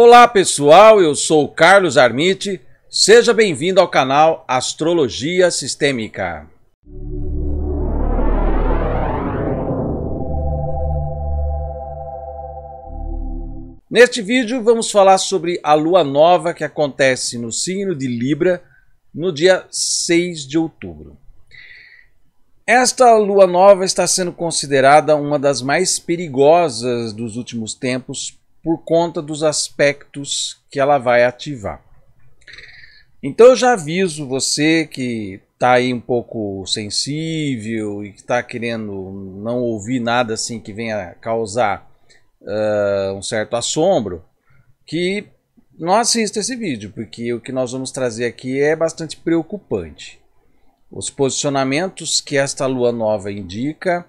Olá pessoal, eu sou Carlos Armite, seja bem-vindo ao canal Astrologia Sistêmica. Neste vídeo vamos falar sobre a lua nova que acontece no signo de Libra no dia 6 de outubro. Esta lua nova está sendo considerada uma das mais perigosas dos últimos tempos por conta dos aspectos que ela vai ativar. Então eu já aviso você que está aí um pouco sensível e que está querendo não ouvir nada assim que venha causar uh, um certo assombro, que não assista esse vídeo, porque o que nós vamos trazer aqui é bastante preocupante. Os posicionamentos que esta lua nova indica,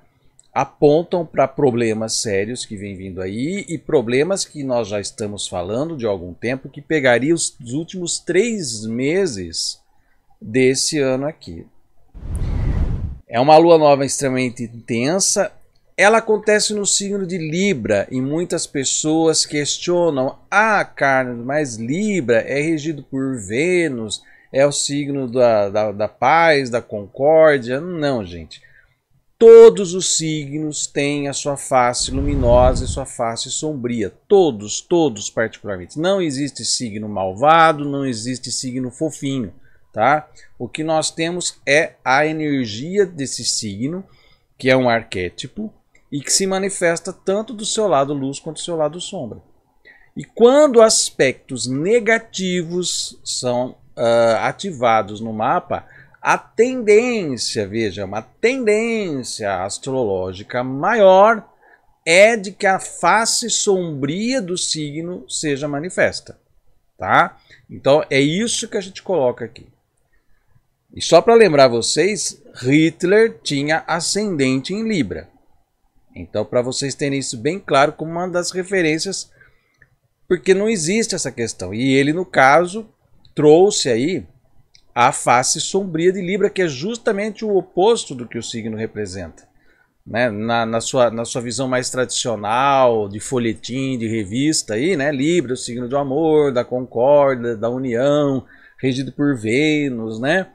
apontam para problemas sérios que vem vindo aí e problemas que nós já estamos falando de algum tempo que pegaria os, últimos três meses desse ano aqui. É uma lua nova extremamente intensa. Ela acontece no signo de Libra e muitas pessoas questionam: ah, Carlos, mas Libra é regido por Vênus, é o signo da, da, da paz, da concórdia. Não, gente. Todos os signos têm a sua face luminosa e sua face sombria. Todos, todos particularmente. Não existe signo malvado, não existe signo fofinho, tá? O que nós temos é a energia desse signo, que é um arquétipo e que se manifesta tanto do seu lado luz quanto do seu lado sombra. E quando aspectos negativos são uh, ativados no mapa, a tendência, veja, uma tendência astrológica maior é de que a face sombria do signo seja manifesta, tá? Então é isso que a gente coloca aqui. E só para lembrar vocês, Hitler tinha ascendente em Libra. Então, para vocês terem isso bem claro como uma das referências, porque não existe essa questão. E ele, no caso, trouxe aí a face sombria de Libra, que é justamente o oposto do que o signo representa. Né? Na, na, sua, na sua visão mais tradicional, de folhetim, de revista, aí, né? Libra, o signo do amor, da concórdia, da união, regido por Vênus, né?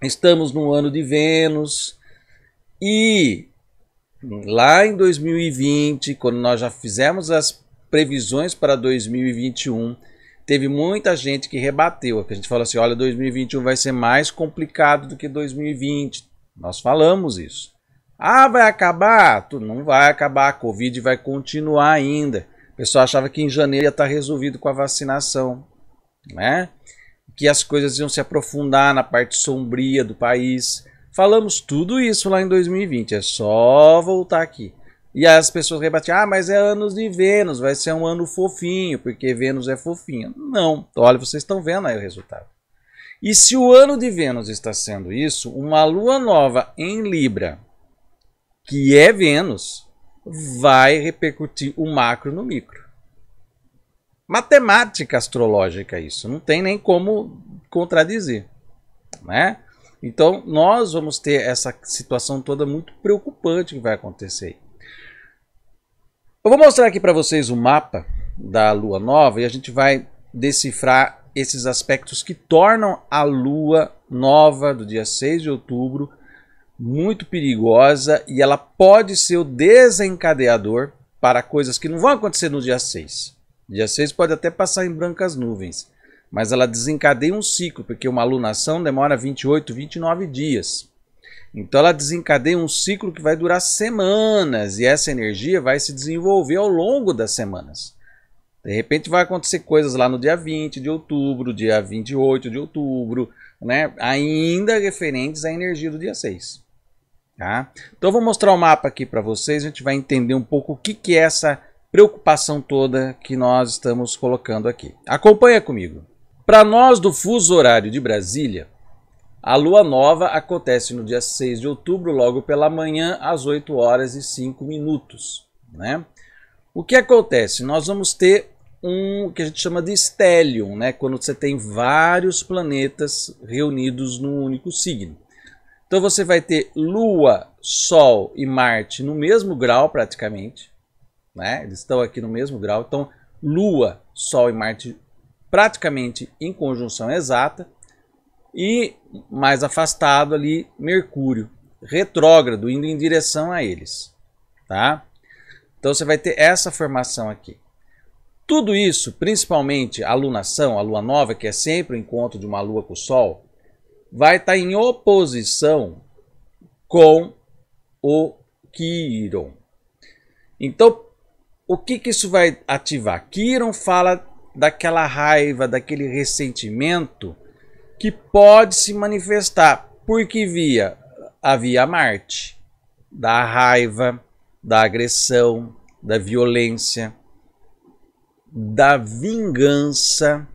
Estamos no ano de Vênus e lá em 2020, quando nós já fizemos as previsões para 2021, teve muita gente que rebateu, que a gente falou assim, olha, 2021 vai ser mais complicado do que 2020. Nós falamos isso. Ah, vai acabar? Tu não vai acabar, a Covid vai continuar ainda. O pessoal achava que em janeiro ia estar tá resolvido com a vacinação, né? Que as coisas iam se aprofundar na parte sombria do país. Falamos tudo isso lá em 2020, é só voltar aqui. E as pessoas rebatiam ah, mas é anos de Vênus, vai ser um ano fofinho, porque Vênus é fofinho. Não, olha, vocês estão vendo aí o resultado. E se o ano de Vênus está sendo isso, uma lua nova em Libra, que é Vênus, vai repercutir o macro no micro. Matemática astrológica é isso, não tem nem como contradizer, né? Então, nós vamos ter essa situação toda muito preocupante que vai acontecer. Eu vou mostrar aqui para vocês o mapa da lua nova e a gente vai decifrar esses aspectos que tornam a lua nova do dia 6 de outubro muito perigosa e ela pode ser o desencadeador para coisas que não vão acontecer no dia 6. Dia 6 pode até passar em brancas nuvens, mas ela desencadeia um ciclo, porque uma alunação demora 28, 29 dias. Então ela desencadeia um ciclo que vai durar semanas e essa energia vai se desenvolver ao longo das semanas. De repente vai acontecer coisas lá no dia 20 de outubro, dia 28 de outubro, né? ainda referentes à energia do dia 6. Tá? Então eu vou mostrar o um mapa aqui para vocês, a gente vai entender um pouco o que, que é essa preocupação toda que nós estamos colocando aqui. Acompanha comigo. Para nós do fuso horário de Brasília, a lua nova acontece no dia 6 de outubro, logo pela manhã, às 8 horas e 5 minutos. Né? O que acontece? Nós vamos ter um que a gente chama de stellium, né? quando você tem vários planetas reunidos num único signo. Então você vai ter Lua, Sol e Marte no mesmo grau praticamente. Né? Eles estão aqui no mesmo grau. Então, Lua, Sol e Marte praticamente em conjunção exata e mais afastado ali Mercúrio, retrógrado, indo em direção a eles, tá? Então você vai ter essa formação aqui. Tudo isso, principalmente a lunação, a lua nova, que é sempre o encontro de uma lua com o sol, vai estar tá em oposição com o Quiron. Então, o que, que isso vai ativar? Quiron fala daquela raiva, daquele ressentimento que pode se manifestar por que via? A via Marte, da raiva, da agressão, da violência, da vingança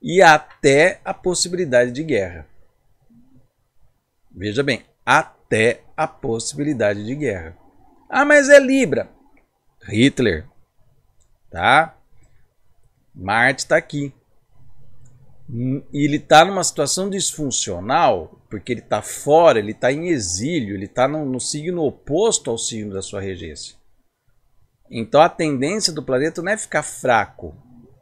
e até a possibilidade de guerra. Veja bem, até a possibilidade de guerra. Ah, mas é Libra. Hitler, tá? Marte está aqui. Hum, e ele está numa situação disfuncional, porque ele está fora, ele está em exílio, ele está no, no, signo oposto ao signo da sua regência. Então a tendência do planeta não é ficar fraco.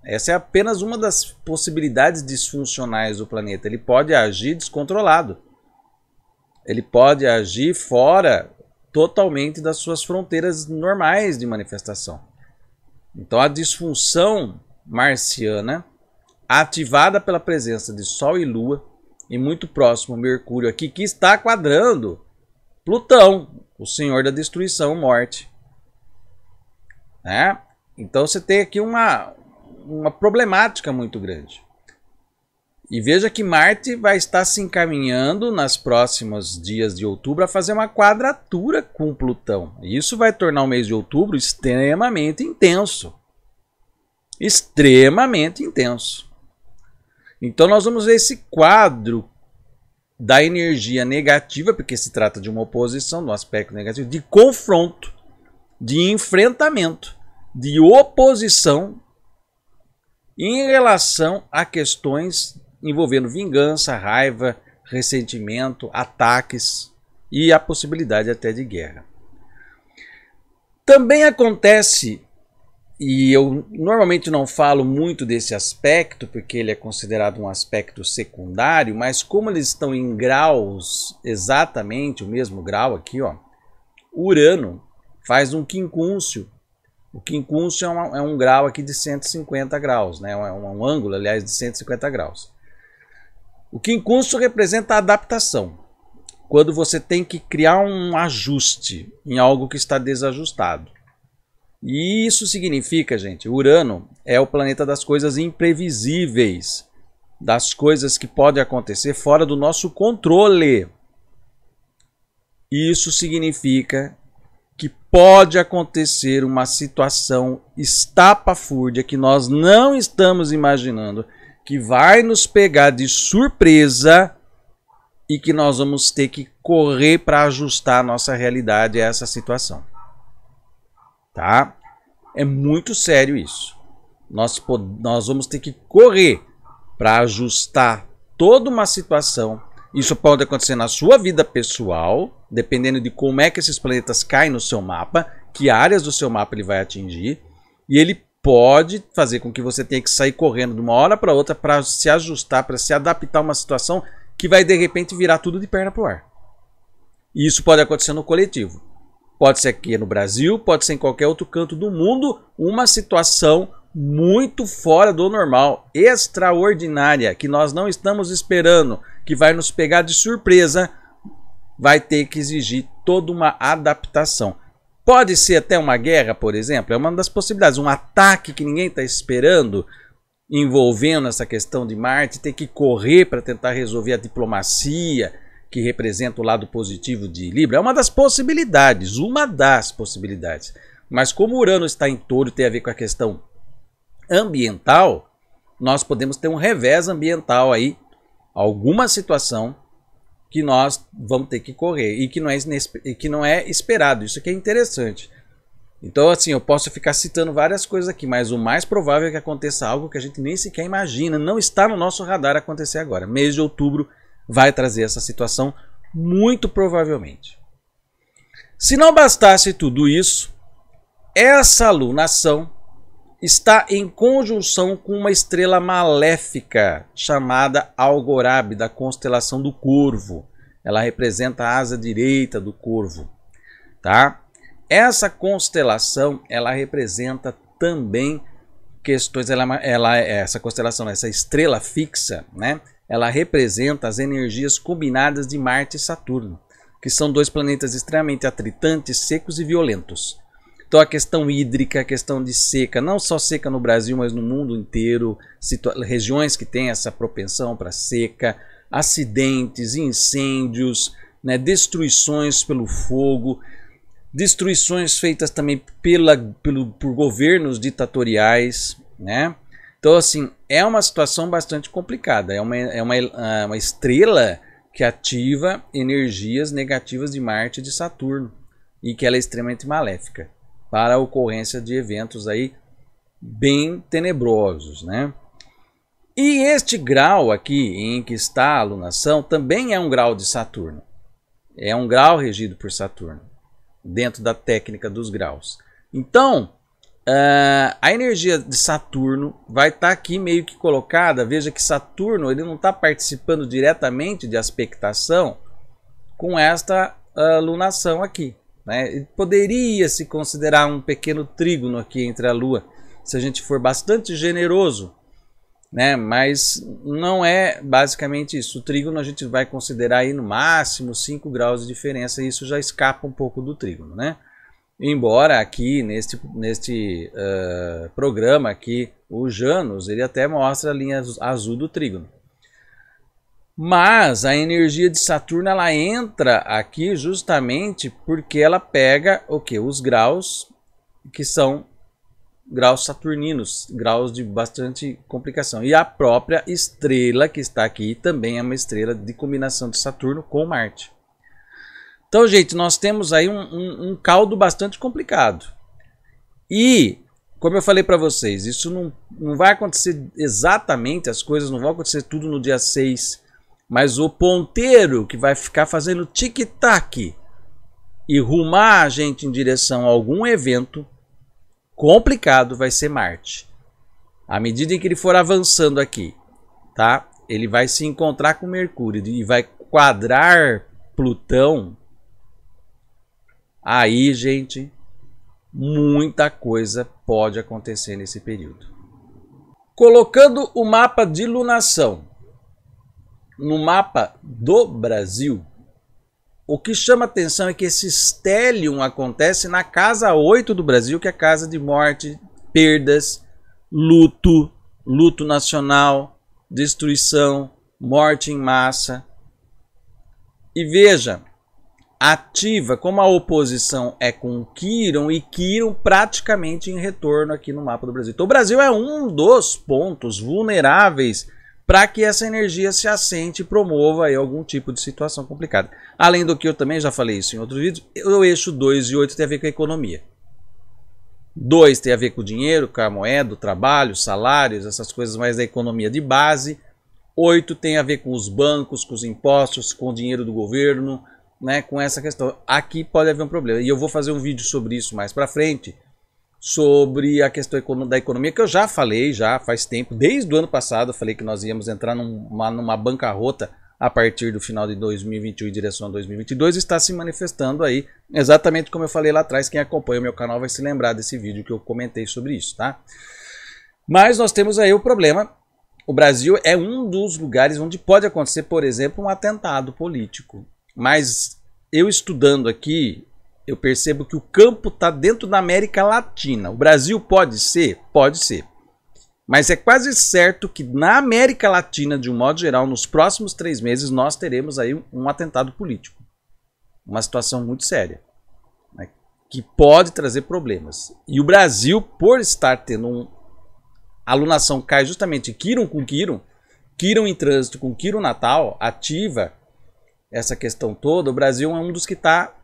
Essa é apenas uma das possibilidades disfuncionais do planeta. Ele pode agir descontrolado. Ele pode agir fora totalmente das suas fronteiras normais de manifestação. Então a disfunção marciana ativada pela presença de Sol e Lua, e muito próximo Mercúrio aqui, que está quadrando Plutão, o senhor da destruição, morte. Né? Então você tem aqui uma, uma problemática muito grande. E veja que Marte vai estar se encaminhando nas próximos dias de outubro a fazer uma quadratura com Plutão. Isso vai tornar o mês de outubro extremamente intenso. Extremamente intenso. Então nós vamos ver esse quadro da energia negativa, porque se trata de uma oposição, de um aspecto negativo, de confronto, de enfrentamento, de oposição em relação a questões envolvendo vingança, raiva, ressentimento, ataques e a possibilidade até de guerra. Também acontece e eu normalmente não falo muito desse aspecto, porque ele é considerado um aspecto secundário, mas como eles estão em graus, exatamente o mesmo grau aqui, ó, Urano faz um quincúncio. O quincúncio é, é um grau aqui de 150 graus, né? é um, é um ângulo, aliás, de 150 graus. O quincúncio representa a adaptação. Quando você tem que criar um ajuste em algo que está desajustado. E isso significa, gente, Urano é o planeta das coisas imprevisíveis, das coisas que podem acontecer fora do nosso controle. Isso significa que pode acontecer uma situação estapafúrdia que nós não estamos imaginando, que vai nos pegar de surpresa e que nós vamos ter que correr para ajustar a nossa realidade a essa situação tá? É muito sério isso. Nós, nós vamos ter que correr para ajustar toda uma situação. Isso pode acontecer na sua vida pessoal, dependendo de como é que esses planetas caem no seu mapa, que áreas do seu mapa ele vai atingir, e ele pode fazer com que você tenha que sair correndo de uma hora para outra para se ajustar, para se adaptar a uma situação que vai de repente virar tudo de perna para o ar. E isso pode acontecer no coletivo. Pode ser aqui no Brasil, pode ser em qualquer outro canto do mundo, uma situação muito fora do normal, extraordinária, que nós não estamos esperando, que vai nos pegar de surpresa, vai ter que exigir toda uma adaptação. Pode ser até uma guerra, por exemplo, é uma das possibilidades, um ataque que ninguém está esperando, envolvendo essa questão de Marte, ter que correr para tentar resolver a diplomacia, que representa o lado positivo de Libra, é uma das possibilidades, uma das possibilidades. Mas como Urano está em touro e tem a ver com a questão ambiental, nós podemos ter um revés ambiental aí, alguma situação que nós vamos ter que correr e que não é, e que não é esperado. Isso que é interessante. Então, assim, eu posso ficar citando várias coisas aqui, mas o mais provável é que aconteça algo que a gente nem sequer imagina, não está no nosso radar acontecer agora. Mês de outubro vai trazer essa situação, muito provavelmente. Se não bastasse tudo isso, essa lunação está em conjunção com uma estrela maléfica chamada Algorab, da constelação do Corvo. Ela representa a asa direita do Corvo, tá? Essa constelação, ela representa também questões, ela, é ela é, essa constelação, essa estrela fixa, né? ela representa as energias combinadas de Marte e Saturno, que são dois planetas extremamente atritantes, secos e violentos. Então a questão hídrica, a questão de seca, não só seca no Brasil, mas no mundo inteiro, regiões que têm essa propensão para seca, acidentes, incêndios, né, destruições pelo fogo, destruições feitas também pela, pelo, por governos ditatoriais, né? Então, assim, é uma situação bastante complicada. É uma, é uma, ah, uma estrela que ativa energias negativas de Marte e de Saturno e que ela é extremamente maléfica para a ocorrência de eventos aí bem tenebrosos, né? E este grau aqui em que está a alunação também é um grau de Saturno. É um grau regido por Saturno, dentro da técnica dos graus. Então, Uh, a energia de Saturno vai estar tá aqui meio que colocada. Veja que Saturno ele não está participando diretamente de aspectação com esta uh, lunação aqui. Né? Poderia se considerar um pequeno trígono aqui entre a Lua, se a gente for bastante generoso, né? mas não é basicamente isso. O trígono a gente vai considerar aí no máximo 5 graus de diferença, e isso já escapa um pouco do trígono. Né? Embora aqui neste, neste uh, programa aqui, o Janus, ele até mostra a linha azul do trígono. Mas a energia de Saturno ela entra aqui justamente porque ela pega o que os graus que são graus saturninos, graus de bastante complicação. E a própria estrela que está aqui também é uma estrela de combinação de Saturno com Marte. Então, gente, nós temos aí um, um, um caldo bastante complicado. E, como eu falei para vocês, isso não, não vai acontecer exatamente, as coisas não vão acontecer tudo no dia 6, mas o ponteiro que vai ficar fazendo tic-tac e rumar a gente em direção a algum evento complicado vai ser Marte. À medida em que ele for avançando aqui, tá? Ele vai se encontrar com Mercúrio e vai quadrar Plutão Aí, gente, muita coisa pode acontecer nesse período. Colocando o mapa de lunação no mapa do Brasil, o que chama atenção é que esse stellium acontece na casa 8 do Brasil, que é a casa de morte, perdas, luto, luto nacional, destruição, morte em massa. E veja, ativa, como a oposição é com Kiron, e Kiron praticamente em retorno aqui no mapa do Brasil. Então o Brasil é um dos pontos vulneráveis para que essa energia se assente e promova aí algum tipo de situação complicada. Além do que eu também já falei isso em outros vídeos, o eixo 2 e 8 tem a ver com a economia. 2 tem a ver com o dinheiro, com a moeda, o trabalho, salários, essas coisas mais da economia de base. 8 tem a ver com os bancos, com os impostos, com o dinheiro do governo, né, com essa questão. Aqui pode haver um problema. E eu vou fazer um vídeo sobre isso mais para frente, sobre a questão da economia, que eu já falei já faz tempo, desde o ano passado eu falei que nós íamos entrar numa, numa bancarrota a partir do final de 2021 em direção a 2022, está se manifestando aí, exatamente como eu falei lá atrás, quem acompanha o meu canal vai se lembrar desse vídeo que eu comentei sobre isso, tá? Mas nós temos aí o problema o Brasil é um dos lugares onde pode acontecer, por exemplo, um atentado político. Mas eu estudando aqui, eu percebo que o campo está dentro da América Latina. O Brasil pode ser? Pode ser. Mas é quase certo que na América Latina, de um modo geral, nos próximos três meses, nós teremos aí um atentado político. Uma situação muito séria, né? que pode trazer problemas. E o Brasil, por estar tendo um... A alunação cai justamente Kiron com Kiron, Kiron em trânsito com Kiron Natal, ativa, essa questão toda, o Brasil é um dos que está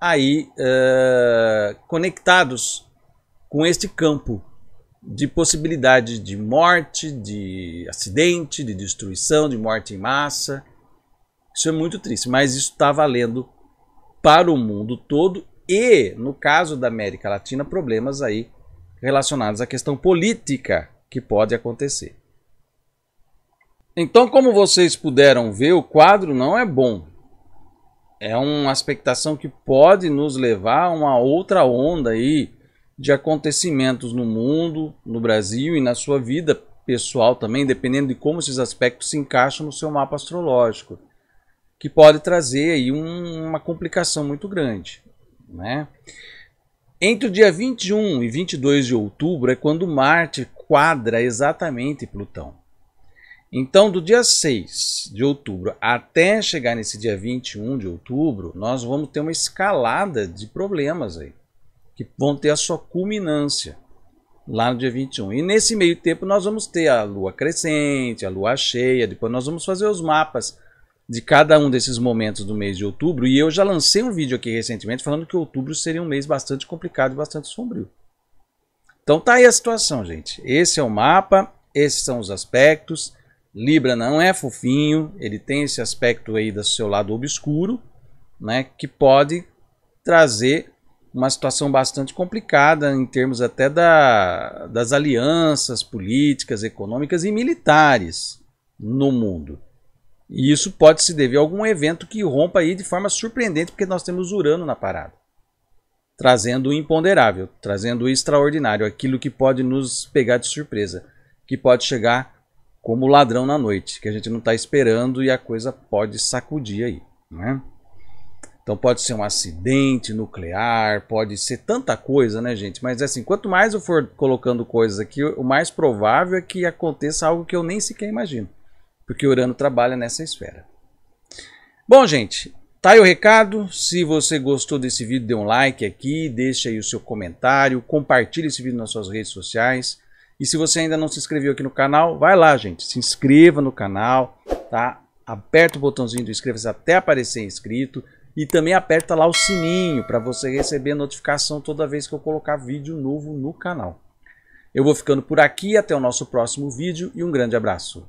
aí uh, conectados com este campo de possibilidade de morte, de acidente, de destruição, de morte em massa. Isso é muito triste, mas isso está valendo para o mundo todo e, no caso da América Latina, problemas aí relacionados à questão política que pode acontecer. Então, como vocês puderam ver, o quadro não é bom. É uma expectação que pode nos levar a uma outra onda aí de acontecimentos no mundo, no Brasil e na sua vida pessoal também, dependendo de como esses aspectos se encaixam no seu mapa astrológico, que pode trazer aí um, uma complicação muito grande, né? Entre o dia 21 e 22 de outubro é quando Marte quadra exatamente Plutão. Então, do dia 6 de outubro até chegar nesse dia 21 de outubro, nós vamos ter uma escalada de problemas aí, que vão ter a sua culminância lá no dia 21. E nesse meio tempo nós vamos ter a lua crescente, a lua cheia, depois nós vamos fazer os mapas de cada um desses momentos do mês de outubro, e eu já lancei um vídeo aqui recentemente falando que outubro seria um mês bastante complicado e bastante sombrio. Então tá aí a situação, gente. Esse é o mapa, esses são os aspectos, Libra não é fofinho, ele tem esse aspecto aí do seu lado obscuro, né, que pode trazer uma situação bastante complicada em termos até da, das alianças políticas, econômicas e militares no mundo. E isso pode se dever a algum evento que rompa aí de forma surpreendente, porque nós temos Urano na parada, trazendo o imponderável, trazendo o extraordinário, aquilo que pode nos pegar de surpresa, que pode chegar como ladrão na noite, que a gente não está esperando e a coisa pode sacudir aí, né? Então pode ser um acidente nuclear, pode ser tanta coisa, né, gente? Mas assim, quanto mais eu for colocando coisas aqui, o mais provável é que aconteça algo que eu nem sequer imagino. Porque Urano trabalha nessa esfera. Bom, gente, tá aí o recado. Se você gostou desse vídeo, dê um like aqui, deixe aí o seu comentário, compartilhe esse vídeo nas suas redes sociais. E se você ainda não se inscreveu aqui no canal, vai lá, gente. Se inscreva no canal, tá? Aperta o botãozinho do inscreva-se até aparecer inscrito. E também aperta lá o sininho para você receber notificação toda vez que eu colocar vídeo novo no canal. Eu vou ficando por aqui, até o nosso próximo vídeo e um grande abraço.